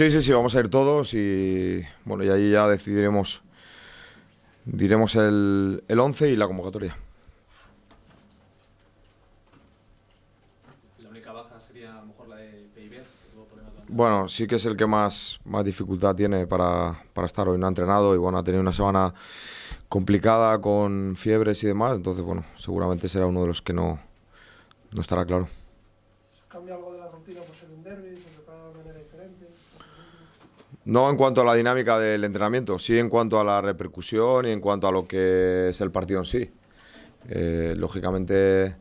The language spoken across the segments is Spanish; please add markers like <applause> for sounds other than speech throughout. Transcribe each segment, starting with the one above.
Sí, sí, sí, vamos a ir todos y bueno, y ahí ya decidiremos diremos el, el 11 y la convocatoria. La única baja sería mejor la de Peiber. Bueno, sí que es el que más, más dificultad tiene para, estar hoy. No ha entrenado y bueno, ha tenido una semana complicada con fiebres y demás. Entonces, bueno, seguramente será uno de los que no, no estará claro. ¿Cambia algo de la rutina por ser un derby? No en cuanto a la dinámica del entrenamiento, sí en cuanto a la repercusión y en cuanto a lo que es el partido en sí. Eh, lógicamente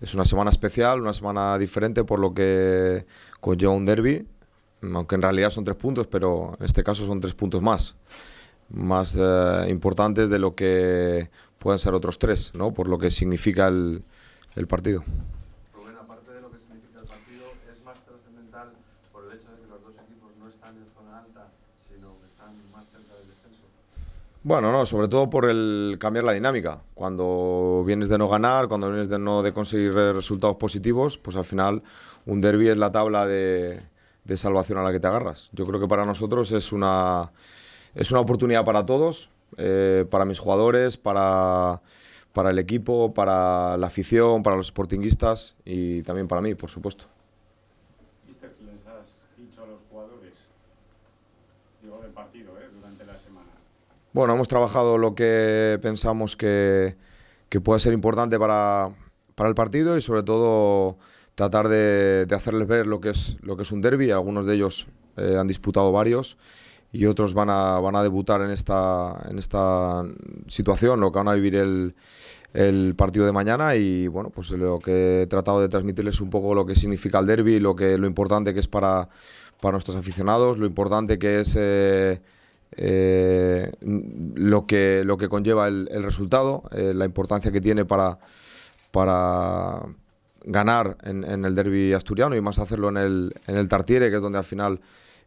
es una semana especial, una semana diferente por lo que conlleva un derby, aunque en realidad son tres puntos, pero en este caso son tres puntos más, más eh, importantes de lo que pueden ser otros tres, ¿no? por lo que significa el, el partido por el hecho de que los dos equipos no están en zona alta, sino que están más cerca del descenso? Bueno, no, sobre todo por el cambiar la dinámica. Cuando vienes de no ganar, cuando vienes de no de conseguir resultados positivos, pues al final un derby es la tabla de, salvación a la que te agarras. Yo creo que para nosotros es una, es una oportunidad para todos, eh, para mis jugadores, para, para el equipo, para la afición, para los sportinguistas y también para mí, por supuesto. partido eh, durante la semana? Bueno, hemos trabajado lo que pensamos que, que ser importante para, para, el partido y sobre todo tratar de, hacerles ver lo que es, lo que es un derby. Algunos de ellos eh, han disputado varios y otros van a, van a debutar en esta, en esta situación, lo que van a vivir el, el partido de mañana y bueno, pues lo que he tratado de transmitirles un poco lo que significa el derby, lo que lo importante que es para para nuestros aficionados, lo importante que es eh, eh, lo, que, lo que conlleva el, resultado, eh, la importancia que tiene para, para ganar en, el derby asturiano y más hacerlo en el, en el Tartiere, que es donde al final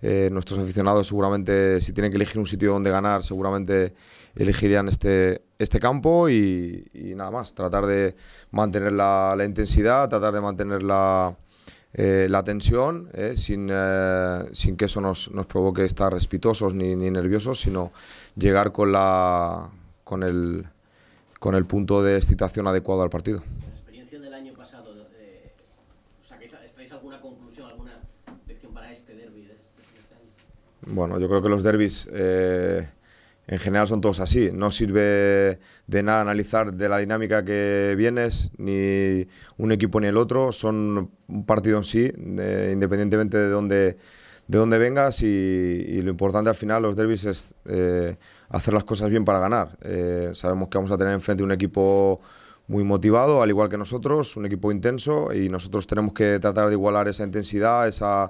nuestros aficionados seguramente, si tienen que elegir un sitio donde ganar, seguramente elegirían este, este campo y, nada más, tratar de mantener la, la intensidad, tratar de mantener la eh, la tensión eh, sin, eh, sin, que eso nos, provoque estar respitosos ni, ni, nerviosos, sino llegar con, la, con, el, con el punto de excitación adecuado al partido. La experiencia del año pasado, ¿estáis alguna conclusión, para este, este, este Bueno, yo creo que los derbis en general son todos así. No sirve de nada analizar de la dinámica que vienes, ni un equipo ni el otro. Son un partido en sí, independientemente de dónde, de dónde vengas. Y, lo importante al final, los derbis, es eh, hacer las cosas bien para ganar. Eh, sabemos que vamos a tener enfrente un equipo muy motivado, al igual que nosotros, un equipo intenso. Y nosotros tenemos que tratar de igualar esa intensidad, esa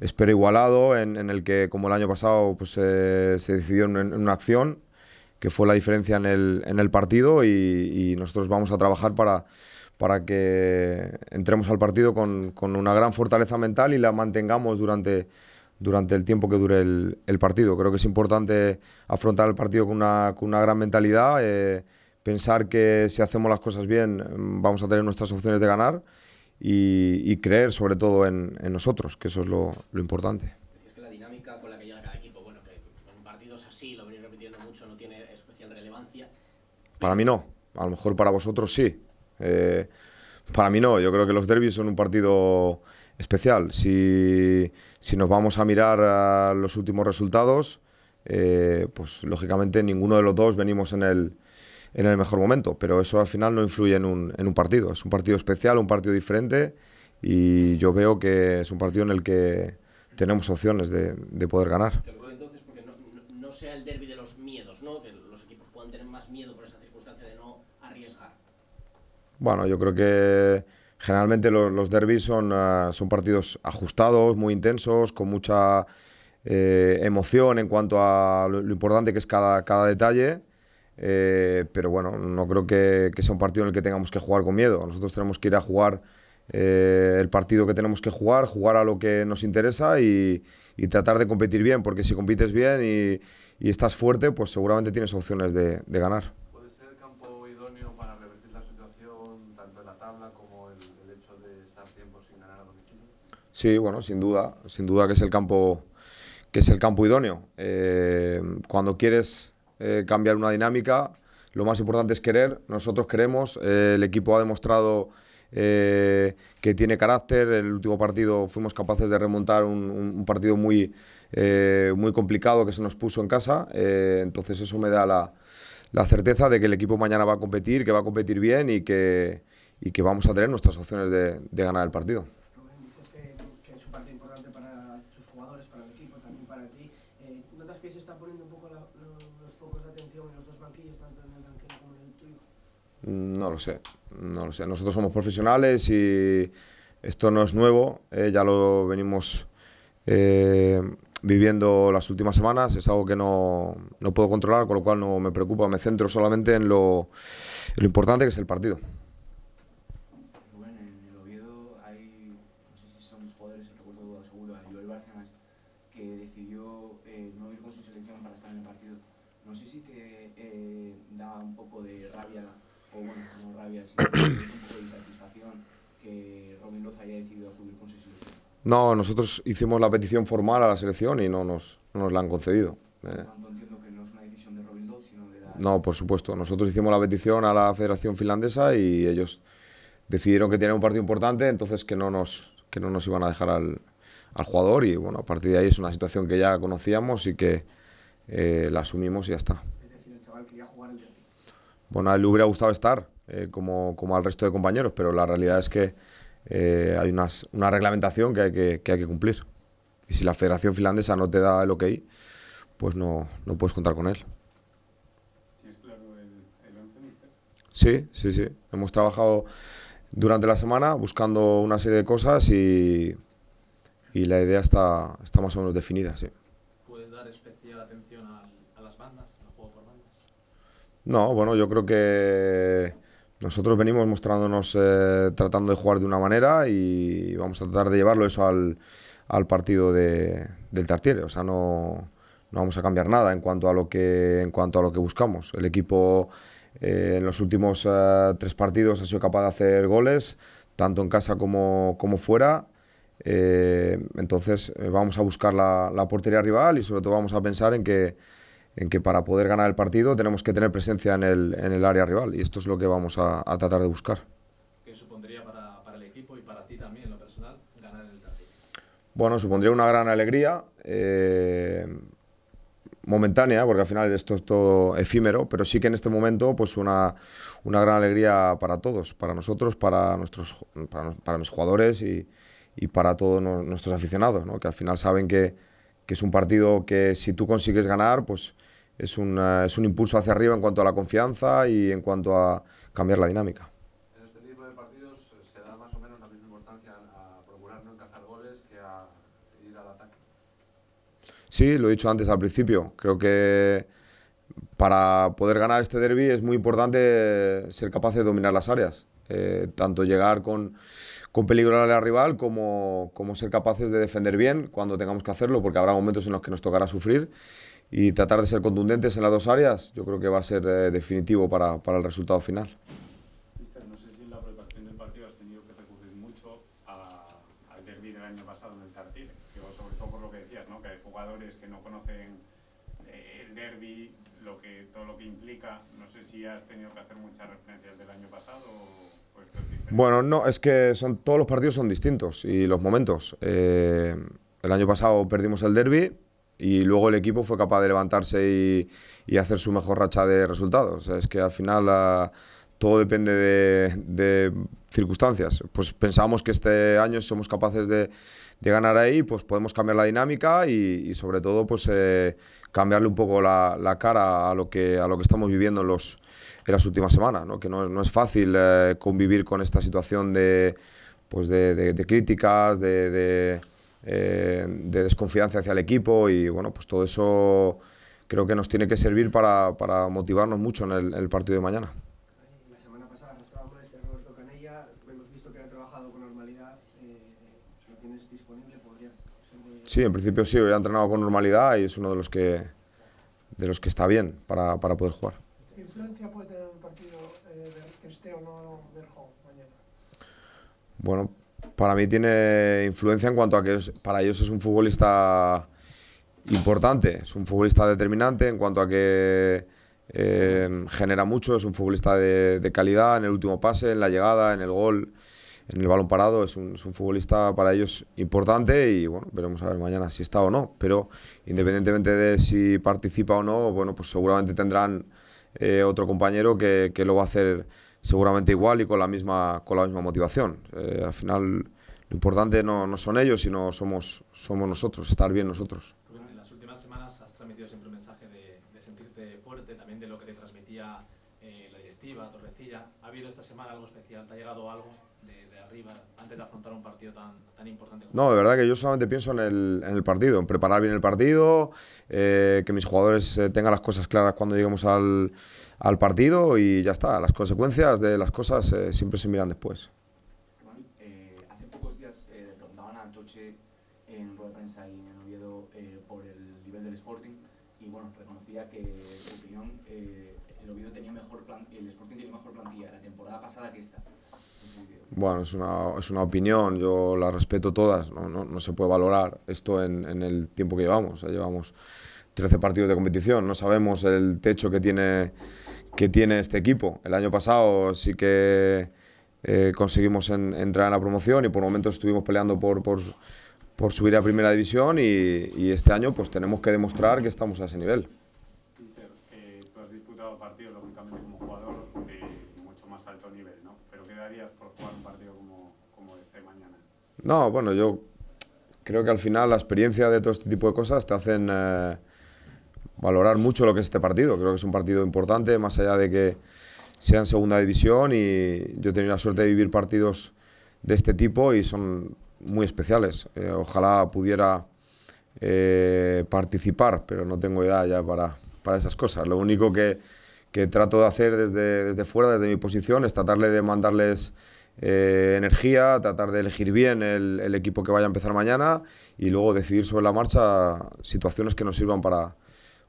espero igualado, en, el que, como el año pasado, pues, eh, se decidió en, una acción, que fue la diferencia en el, en el partido, y, nosotros vamos a trabajar para, para que entremos al partido con, con, una gran fortaleza mental y la mantengamos durante, durante el tiempo que dure el, partido. Creo que es importante afrontar el partido con una, con una gran mentalidad, eh, pensar que si hacemos las cosas bien mm, vamos a tener nuestras opciones de ganar y, creer sobre todo en, nosotros, que eso es lo, importante. Es que la dinámica con la que llega cada equipo, así, lo repitiendo mucho, no tiene especial relevancia. Para mí no, a lo mejor para vosotros sí. Eh, para mí no, yo creo que los derbis son un partido especial. Si, si nos vamos a mirar a los últimos resultados, eh, pues lógicamente ninguno de los dos venimos en el, en el mejor momento, pero eso al final no influye en un, en un partido. Es un partido especial, un partido diferente y yo veo que es un partido en el que tenemos opciones de, poder ganar. Entonces, porque no, sea el derby de los miedos, que los equipos puedan tener más miedo por esa circunstancia de no arriesgar. Bueno, yo creo que generalmente los, los derbis son, ah, son partidos ajustados, muy intensos, con mucha eh, emoción en cuanto a lo, lo importante que es cada, cada detalle eh, pero bueno, no creo que, sea un partido en el que tengamos que jugar con miedo. Nosotros tenemos que ir a jugar eh, el partido que tenemos que jugar, jugar a lo que nos interesa y, tratar de competir bien, porque si compites bien y, estás fuerte, pues seguramente tienes opciones de, de ganar. domicilio? Sí, bueno, sin duda, sin duda que es el campo, que es el campo idóneo. Eh, cuando quieres eh, cambiar una dinámica. Lo más importante es querer. Nosotros queremos. Eh, el equipo ha demostrado eh, que tiene carácter. El último partido fuimos capaces de remontar un, un partido muy, muy complicado que se nos puso en casa. entonces eso me da la, certeza de que el equipo mañana va a competir, que va a competir bien y que, y que vamos a tener nuestras opciones de ganar el partido. Eh, ¿Notas que se está poniendo un poco los focos de atención en los dos banquillos, tanto en el banquillo como en el tuyo? Mm, no lo sé, no lo sé. Nosotros somos profesionales y esto no es nuevo, eh, ya lo venimos eh, viviendo las últimas semanas, es algo que no, no, puedo controlar, con lo cual no me preocupa, me centro solamente en lo importante que es el partido. Eh, un poco de rabia, o bueno, no rabia, sino un poco que Robin haya decidido acudir con No, nosotros hicimos la petición formal a la selección y no nos, nos la han concedido. no por supuesto. Nosotros hicimos la petición a la Federación Finlandesa y ellos decidieron que tienen un partido importante, entonces que no nos, que no nos iban a dejar al, jugador y bueno, a partir de ahí es una situación que ya conocíamos y que eh, la asumimos y ya está bueno, a él le hubiera gustado estar, eh, como, como, al resto de compañeros, pero la realidad es que eh, hay una reglamentación que hay que, cumplir. Y si la Federación Finlandesa no te da el ok, pues no, puedes contar con él. Sí, sí, sí. Hemos trabajado durante la semana buscando una serie de cosas y, la idea está, está más o menos definida, sí. No, bueno, yo creo que nosotros venimos mostrándonos, eh, tratando de jugar de una manera y vamos a tratar de llevarlo eso al, partido de, del Tartiere. O sea, no, no vamos a cambiar nada en cuanto a lo que, en cuanto a lo que buscamos. El equipo eh, en los últimos eh, tres partidos ha sido capaz de hacer goles, tanto en casa como, como fuera. entonces vamos a buscar la portería rival y sobre todo vamos a pensar en que en que para poder ganar el partido tenemos que tener presencia en el, área rival y esto es lo que vamos a, tratar de buscar. ¿Qué supondría para, el equipo y para ti también, en lo personal, ganar el partido? Bueno, supondría una gran alegría. Eh, momentánea, porque al final esto es todo efímero, pero sí que en este momento pues una, gran alegría para todos, para nosotros, para, nuestros, para, para mis jugadores y, para todos nuestros aficionados, ¿no? que al final saben que, que es un partido que si tú consigues ganar, pues es un, eh, es un impulso hacia arriba en cuanto a la confianza y en cuanto a cambiar la dinámica. En este tipo de partidos eh, se da más o menos la misma importancia a procurar no encajar goles que a ir al ataque. Sí, lo he dicho antes al principio. Creo que para poder ganar este derby es muy importante ser capaz de dominar las áreas. Eh, tanto llegar con, peligro a la rival como, ser capaces de defender bien cuando tengamos que hacerlo, porque habrá momentos en los que nos tocará sufrir y tratar de ser contundentes en las dos áreas, yo creo que va a ser eh, definitivo para el resultado final. No sé si has tenido que hacer muchas referencias del año pasado Bueno, no, es que son, todos los partidos son distintos y los momentos. Eh, el año pasado perdimos el derby y luego el equipo fue capaz de levantarse y, hacer su mejor racha de resultados. es que al final ah, todo depende de circunstancias. Pues pensamos que este año somos capaces de, ganar ahí, pues podemos cambiar la dinámica y, sobre todo pues eh, cambiarle un poco la, cara a lo que a lo que estamos viviendo en los en las últimas semanas, ¿no? que no, es fácil eh, convivir con esta situación de pues críticas, eh, de, desconfianza hacia el equipo y bueno pues todo eso creo que nos tiene que servir para, motivarnos mucho en el partido de mañana. Sí, en principio sí, hoy ha entrenado con normalidad y es uno de los que, de los que está bien para, poder jugar. ¿Qué influencia puede tener un partido eh, o no mañana? Bueno, para mí tiene influencia en cuanto a que para ellos es un futbolista importante, es un futbolista determinante en cuanto a que eh, genera mucho, es un futbolista de, de calidad en el último pase, en la llegada, en el gol en el balón parado. Es un, futbolista para ellos importante y bueno, veremos a ver mañana si está o no. Pero independientemente de si participa o no, bueno, pues seguramente tendrán eh, otro compañero que, que, lo va a hacer seguramente igual y con la misma, con la misma motivación. Eh, al final, lo importante no, son ellos, sino somos, somos nosotros, estar bien nosotros. En las últimas semanas has transmitido siempre un mensaje de, sentirte fuerte, también de lo que te transmitía eh, la directiva, Torrecilla. ¿Ha habido esta semana algo especial? ¿Te ha llegado algo? de, arriba antes de afrontar un partido tan, importante? No, de este? verdad que yo solamente pienso en el, partido, en preparar bien el partido, eh, que mis jugadores eh, tengan las cosas claras cuando lleguemos al, partido y ya está. Las consecuencias de las cosas eh, siempre se miran después. Hace pocos días a en en Prensa y Oviedo que el que tenía mejor plan, el Sporting tenía mejor plantilla la temporada pasada que esta. Bueno, es una, opinión, yo la respeto todas, no, se puede valorar esto en, el tiempo que llevamos. llevamos 13 partidos de competición, no sabemos el techo que tiene, que tiene este equipo. El año pasado sí que eh, conseguimos entrar en la promoción y por momentos estuvimos peleando por, subir a primera división y, este año pues tenemos que demostrar que estamos a ese nivel. Eh, más alto nivel, ¿no? Pero ¿qué darías por jugar un partido como, este mañana? No, bueno, yo creo que al final la experiencia de todo este tipo de cosas te hacen eh, valorar mucho lo que es este partido. Creo que es un partido importante, más allá de que sea en segunda división y yo he tenido la suerte de vivir partidos de este tipo y son muy especiales. Eh, ojalá pudiera eh, participar, pero no tengo edad ya para, para esas cosas. Lo único que que trato de hacer desde, desde fuera, desde mi posición, es tratarle de mandarles eh, energía, tratar de elegir bien el, equipo que vaya a empezar mañana y luego decidir sobre la marcha situaciones que nos sirvan para,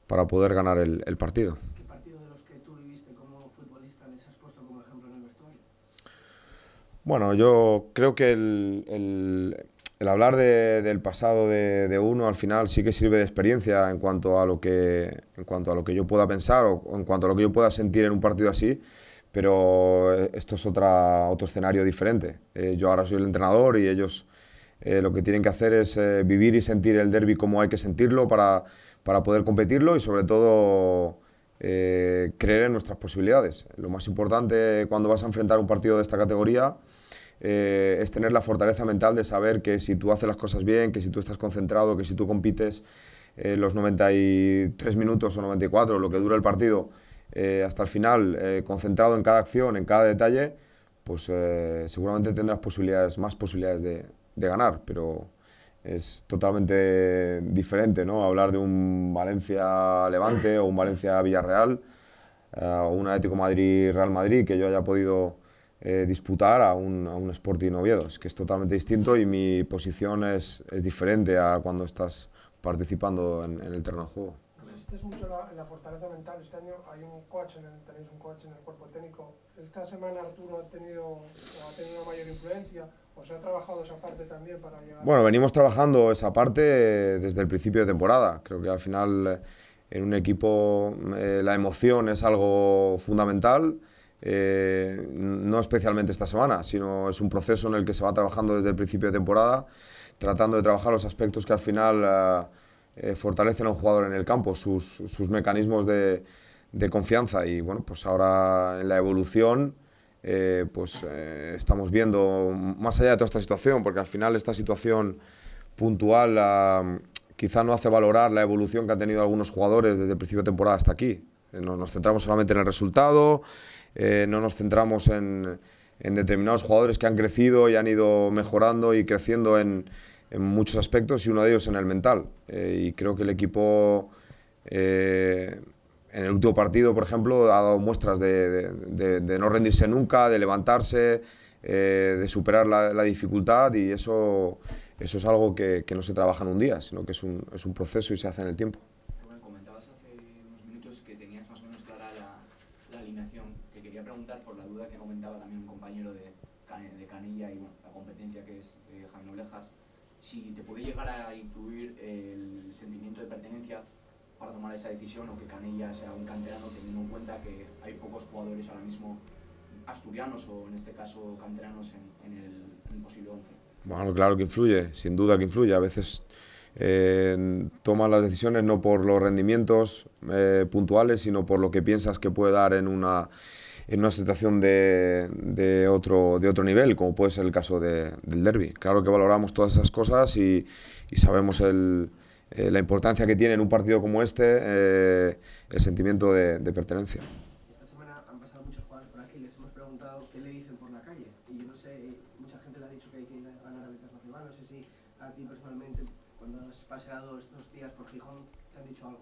para poder ganar el, partido. ¿Qué partido de los que tú viviste como futbolista les has puesto como ejemplo en el vestuario? Bueno, yo creo que el el hablar del pasado de, uno al final sí que sirve de experiencia en cuanto a lo que, en cuanto a lo que yo pueda pensar o en cuanto a lo que yo pueda sentir en un partido así, pero eh, esto es otro escenario diferente. Eh, yo ahora soy el entrenador y ellos eh, lo que tienen que hacer es vivir y sentir el derby como hay que sentirlo para, para poder competirlo y sobre todo creer en nuestras posibilidades. Lo más importante cuando vas a enfrentar un partido de esta categoría eh, es tener la fortaleza mental de saber que si tú haces las cosas bien, que si tú estás concentrado, que si tú compites eh, los 93 minutos o 94, lo que dura el partido, eh, hasta el final, concentrado en cada acción, en cada detalle, pues seguramente tendrás más posibilidades de, ganar, pero es totalmente diferente, ¿no? Hablar de un Valencia-Levante o un Valencia-Villarreal o un Atlético Madrid-Real Madrid que yo haya podido eh, disputar a un, a un, Sporting Oviedo. Es que es totalmente distinto y mi posición es, es diferente a cuando estás participando en, el terreno de juego. Insistes pues mucho la, en la, fortaleza mental. Este año hay un coach tenéis un coach en el cuerpo técnico. Esta semana Arturo ha tenido, ha tenido una mayor influencia. o se ha trabajado esa parte también para llegar? Bueno, venimos trabajando esa parte eh, desde el principio de temporada. Creo que al final eh, en un equipo la emoción es algo fundamental eh, no especialmente esta semana, sino es un proceso en el que se va trabajando desde el principio de temporada, tratando de trabajar los aspectos que al final eh, eh, fortalecen a un jugador en el campo, sus, mecanismos de, confianza. Y bueno, pues ahora en la evolución, pues estamos viendo, más allá de toda esta situación, porque al final esta situación puntual quizá no hace valorar la evolución que han tenido algunos jugadores desde el principio de temporada hasta aquí. nos centramos solamente en el resultado, eh, no nos centramos en, determinados jugadores que han crecido y han ido mejorando y creciendo en, muchos aspectos y uno de ellos en el mental. Eh, y creo que el equipo eh, en el último partido, por ejemplo, ha dado muestras de, no rendirse nunca, de levantarse, de superar la, dificultad y eso, eso es algo que, no se trabaja en un día, sino que es un proceso y se hace en el tiempo. de Canilla y bueno, la competencia que es eh, Jaime Olejas, si te puede llegar a influir el sentimiento de pertenencia para tomar esa decisión o que Canilla sea un canterano teniendo en cuenta que hay pocos jugadores ahora mismo asturianos o en este caso canteranos en, el, posible 11. Bueno, claro que influye, sin duda que influye. A veces eh, tomas las decisiones no por los rendimientos eh, puntuales, sino por lo que piensas que puede dar en una en una situación de, otro, nivel, como puede ser el caso del derby. Claro que valoramos todas esas cosas y, sabemos eh, la importancia que tiene en un partido como este eh, el sentimiento de, pertenencia. Esta semana han pasado muchos jugadores por aquí, y les hemos preguntado qué le dicen por la calle. Y yo no sé, mucha gente le ha dicho que hay que ganar a veces a semana. No sé si a ti personalmente, cuando has paseado estos días por Gijón, te han dicho algo.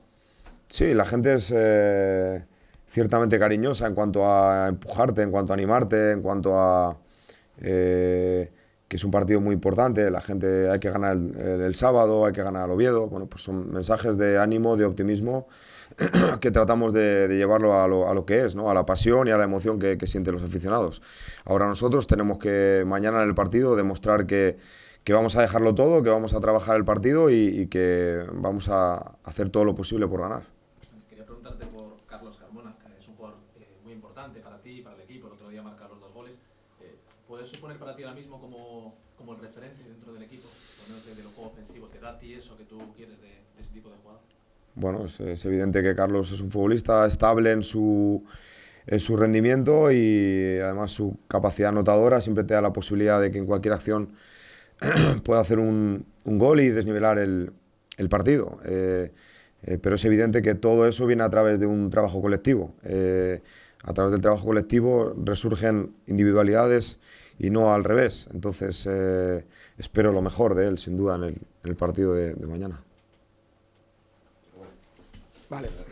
Sí, la gente es. Eh, ciertamente cariñosa en cuanto a empujarte, en cuanto a animarte, en cuanto a eh, que es un partido muy importante, la gente hay que ganar el, sábado, hay que ganar el Oviedo, bueno, pues son mensajes de ánimo, de optimismo, <clears throat> que tratamos de, llevarlo a lo, que es, ¿no? a la pasión y a la emoción que, sienten los aficionados. Ahora nosotros tenemos que mañana en el partido demostrar que, vamos a dejarlo todo, que vamos a trabajar el partido y que vamos a hacer todo lo posible por ganar. suponer para ti ahora mismo como, como el referente dentro del equipo? De, los juegos ofensivos, ¿te da a ti eso que tú quieres de, ese tipo de jugada? Bueno, es, evidente que Carlos es un futbolista estable en su, en su rendimiento y además su capacidad anotadora siempre te da la posibilidad de que en cualquier acción <clears throat> pueda hacer un, un gol y desnivelar el, el partido. Eh, eh, pero es evidente que todo eso viene a través de un trabajo colectivo. Eh, a través del trabajo colectivo resurgen individualidades y no al revés. Entonces, eh, espero lo mejor de él, sin duda, en el, partido de, de mañana. Vale.